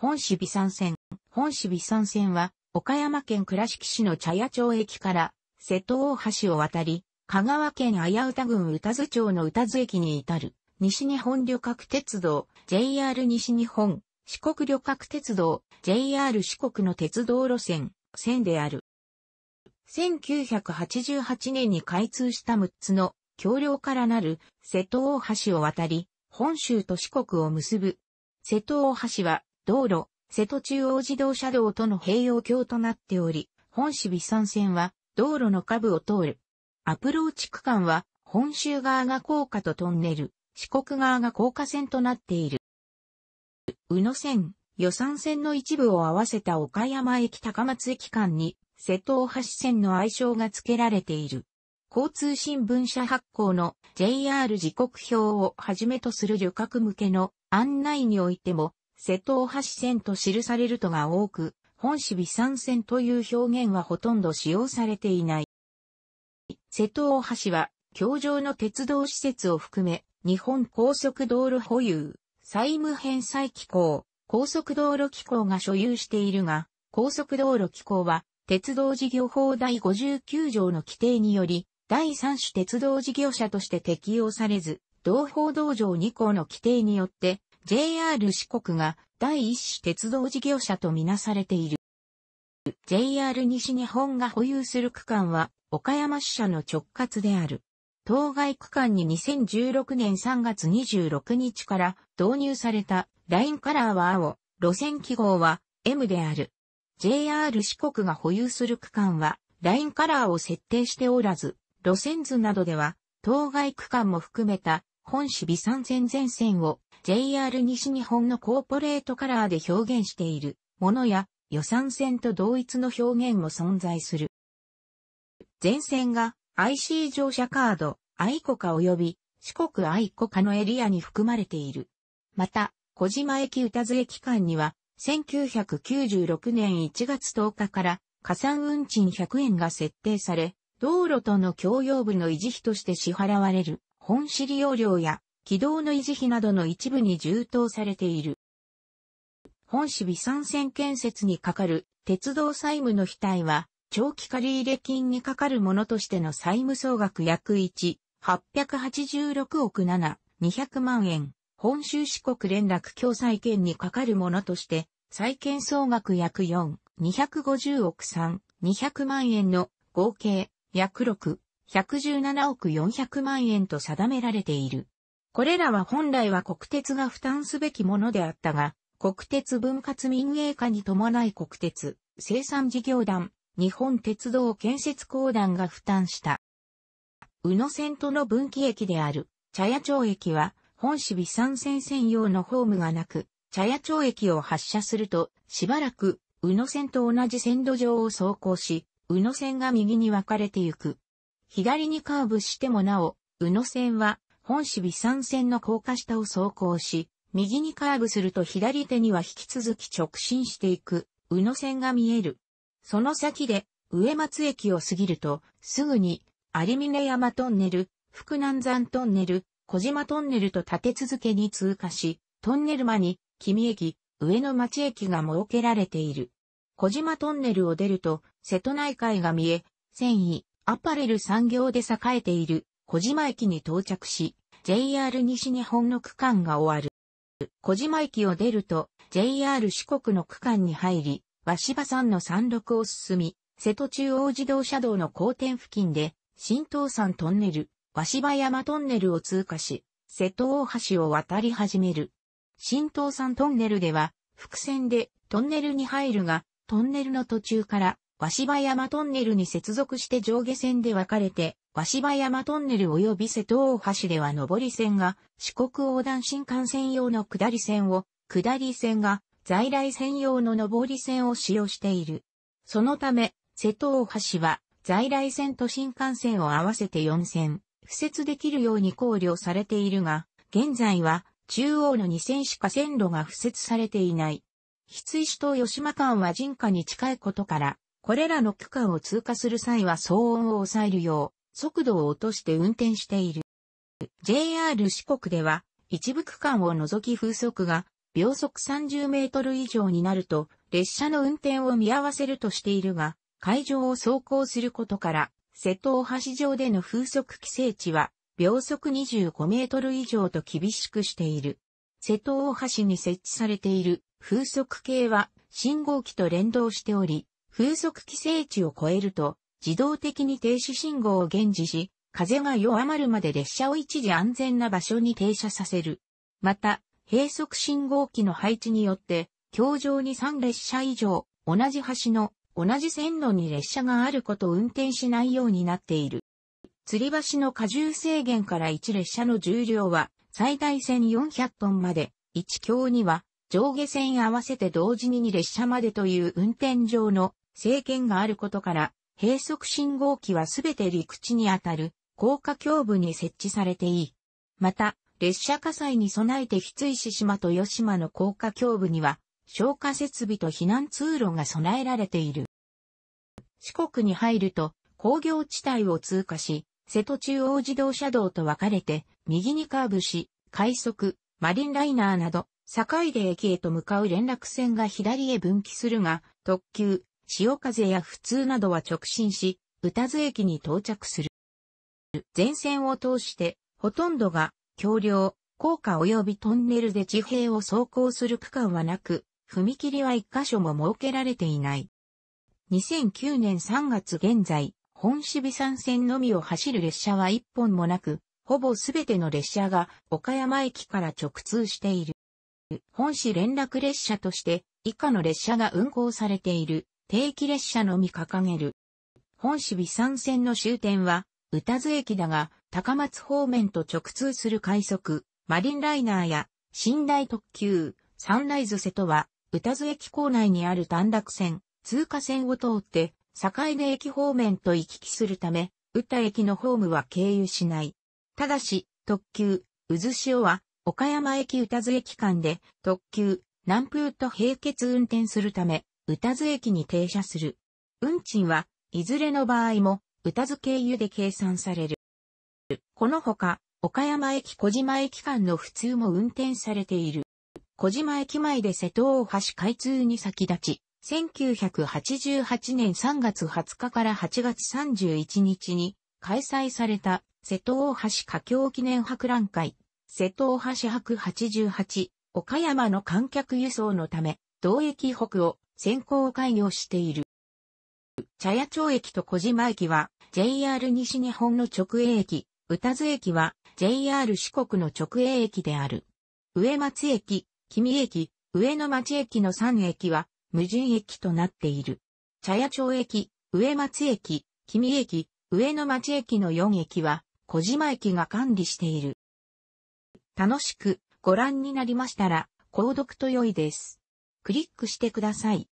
本市美山線。本市美山線は、岡山県倉敷市の茶屋町駅から、瀬戸大橋を渡り、香川県綾歌郡宇多津町の宇多津駅に至る、西日本旅客鉄道、JR 西日本、四国旅客鉄道、JR 四国の鉄道路線、線である。1988年に開通した6つの橋梁からなる瀬戸大橋を渡り、本州と四国を結ぶ。瀬戸大橋は道路、瀬戸中央自動車道との併用橋となっており、本市美山線は道路の下部を通る。アプローチ区間は本州側が高架とトンネル、四国側が高架線となっている。宇野線、予算線の一部を合わせた岡山駅高松駅間に瀬戸大橋線の愛称が付けられている。交通新聞社発行の JR 時刻表をはじめとする旅客向けの案内においても瀬戸大橋線と記されるとが多く、本市美山線という表現はほとんど使用されていない。瀬戸大橋は、橋上の鉄道施設を含め、日本高速道路保有、債務返済機構、高速道路機構が所有しているが、高速道路機構は、鉄道事業法第59条の規定により、第三種鉄道事業者として適用されず、同法道条2項の規定によって、JR 四国が第一種鉄道事業者とみなされている。JR 西日本が保有する区間は岡山支社の直轄である。当該区間に2016年3月26日から導入されたラインカラーは青、路線記号は M である。JR 四国が保有する区間はラインカラーを設定しておらず、路線図などでは当該区間も含めた本市備山線全線を JR 西日本のコーポレートカラーで表現しているものや予算線と同一の表現も存在する。全線が IC 乗車カード、アイコカ及び四国アイコカのエリアに含まれている。また、小島駅歌津駅間には、1996年1月10日から加算運賃100円が設定され、道路との共用部の維持費として支払われる本市利用料や軌道の維持費などの一部に充当されている。本市備山線建設にかかる鉄道債務の額は、長期借入金にかかるものとしての債務総額約1、886億7、200万円、本州四国連絡共済権にかかるものとして、債券総額約4、250億3、200万円の合計約6、117億400万円と定められている。これらは本来は国鉄が負担すべきものであったが、国鉄分割民営化に伴い国鉄、生産事業団、日本鉄道建設公団が負担した。宇野線との分岐駅である、茶屋町駅は、本市備山線専用のホームがなく、茶屋町駅を発車すると、しばらく、宇野線と同じ線路上を走行し、宇野線が右に分かれてゆく。左にカーブしてもなお、宇野線は本市備山線の高架下を走行し、右にカーブすると左手には引き続き直進していく、宇野線が見える。その先で、上松駅を過ぎると、すぐに、有峰山トンネル、福南山トンネル、小島トンネルと立て続けに通過し、トンネル間に、君駅、上野町駅が設けられている。小島トンネルを出ると、瀬戸内海が見え、繊維、アパレル産業で栄えている小島駅に到着し、JR 西日本の区間が終わる。小島駅を出ると、JR 四国の区間に入り、和芝山の山麓を進み、瀬戸中央自動車道の交点付近で、新東山トンネル、和芝山トンネルを通過し、瀬戸大橋を渡り始める。新東山トンネルでは、伏線でトンネルに入るが、トンネルの途中から和芝山トンネルに接続して上下線で分かれて、和芝山トンネル及び瀬戸大橋では上り線が四国横断新幹線用の下り線を、下り線が在来線用の上り線を使用している。そのため、瀬戸大橋は在来線と新幹線を合わせて4線、付設できるように考慮されているが、現在は中央の2線しか線路が付設されていない。筆石と吉間間は人家に近いことから、これらの区間を通過する際は騒音を抑えるよう、速度を落として運転している。JR 四国では、一部区間を除き風速が秒速30メートル以上になると、列車の運転を見合わせるとしているが、会場を走行することから、瀬戸大橋上での風速規制値は、秒速25メートル以上と厳しくしている。瀬戸大橋に設置されている風速計は、信号機と連動しており、風速規制値を超えると、自動的に停止信号を現時し、風が弱まるまで列車を一時安全な場所に停車させる。また、閉塞信号機の配置によって、橋上に3列車以上、同じ橋の、同じ線路に列車があることを運転しないようになっている。吊り橋の荷重制限から1列車の重量は、最大1400トンまで、1橋には、上下線合わせて同時に2列車までという運転上の政権があることから、閉塞信号機はすべて陸地にあたる高架橋部に設置されていい。また、列車火災に備えて翡翠市島と吉島の高架橋部には、消火設備と避難通路が備えられている。四国に入ると、工業地帯を通過し、瀬戸中央自動車道と分かれて、右にカーブし、快速、マリンライナーなど、境で駅へと向かう連絡線が左へ分岐するが、特急、潮風や普通などは直進し、宇多津駅に到着する。前線を通して、ほとんどが、橋梁、高架及びトンネルで地平を走行する区間はなく、踏切は一箇所も設けられていない。2009年3月現在、本渋山線のみを走る列車は一本もなく、ほぼすべての列車が岡山駅から直通している。本市連絡列車として、以下の列車が運行されている。定期列車のみ掲げる。本市美山線の終点は、宇多津駅だが、高松方面と直通する快速、マリンライナーや、寝台特急、サンライズ瀬戸は、宇多津駅構内にある短絡線、通過線を通って、境根駅方面と行き来するため、宇多駅のホームは経由しない。ただし、特急、渦潮は、岡山駅宇多津駅間で、特急、南風と並結運転するため、宇多津駅に停車する。運賃は、いずれの場合も、宇多津経由で計算される。このほか、岡山駅小島駅間の普通も運転されている。小島駅前で瀬戸大橋開通に先立ち、1988年3月20日から8月31日に開催された瀬戸大橋架橋記念博覧会、瀬戸大橋博88、岡山の観客輸送のため、同駅北を先行開業している。茶屋町駅と小島駅は JR 西日本の直営駅、宇多津駅は JR 四国の直営駅である。上松駅、君駅、上野町駅の3駅は無人駅となっている。茶屋町駅、上松駅、君駅、上野町駅の4駅は小島駅が管理している。楽しくご覧になりましたら、購読と良いです。クリックしてください。